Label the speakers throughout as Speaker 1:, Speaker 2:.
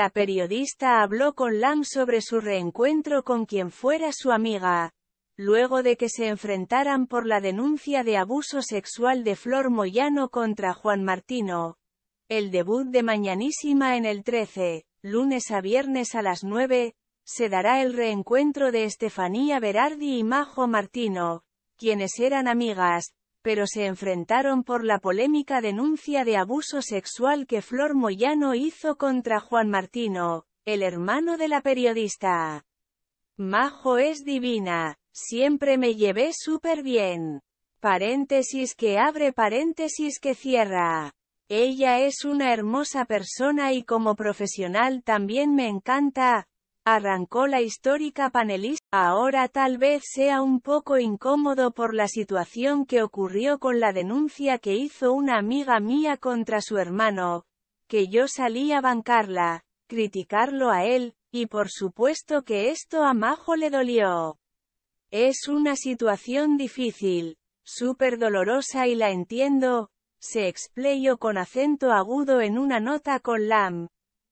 Speaker 1: La periodista habló con Lam sobre su reencuentro con quien fuera su amiga, luego de que se enfrentaran por la denuncia de abuso sexual de Flor Moyano contra Juan Martino. El debut de Mañanísima en el 13, lunes a viernes a las 9, se dará el reencuentro de Estefanía Berardi y Majo Martino, quienes eran amigas, pero se enfrentaron por la polémica denuncia de abuso sexual que Flor Moyano hizo contra Juan Martino, el hermano de la periodista. Majo es divina, siempre me llevé súper bien. Paréntesis que abre paréntesis que cierra. Ella es una hermosa persona y como profesional también me encanta, arrancó la histórica panelista. Ahora tal vez sea un poco incómodo por la situación que ocurrió con la denuncia que hizo una amiga mía contra su hermano, que yo salí a bancarla, criticarlo a él, y por supuesto que esto a Majo le dolió. Es una situación difícil, súper dolorosa y la entiendo, se explayó con acento agudo en una nota con Lam.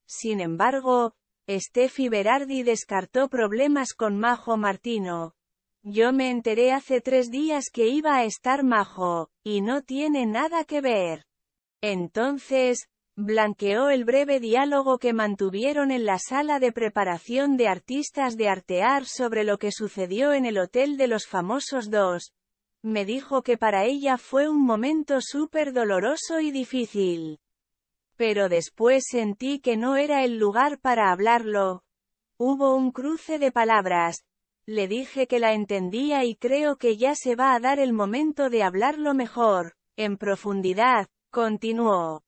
Speaker 1: Sin embargo, Steffi Berardi descartó problemas con Majo Martino. Yo me enteré hace tres días que iba a estar Majo, y no tiene nada que ver. Entonces, blanqueó el breve diálogo que mantuvieron en la sala de preparación de artistas de Artear sobre lo que sucedió en el Hotel de los Famosos 2. Me dijo que para ella fue un momento súper doloroso y difícil. Pero después sentí que no era el lugar para hablarlo. Hubo un cruce de palabras. Le dije que la entendía y creo que ya se va a dar el momento de hablarlo mejor, en profundidad, continuó.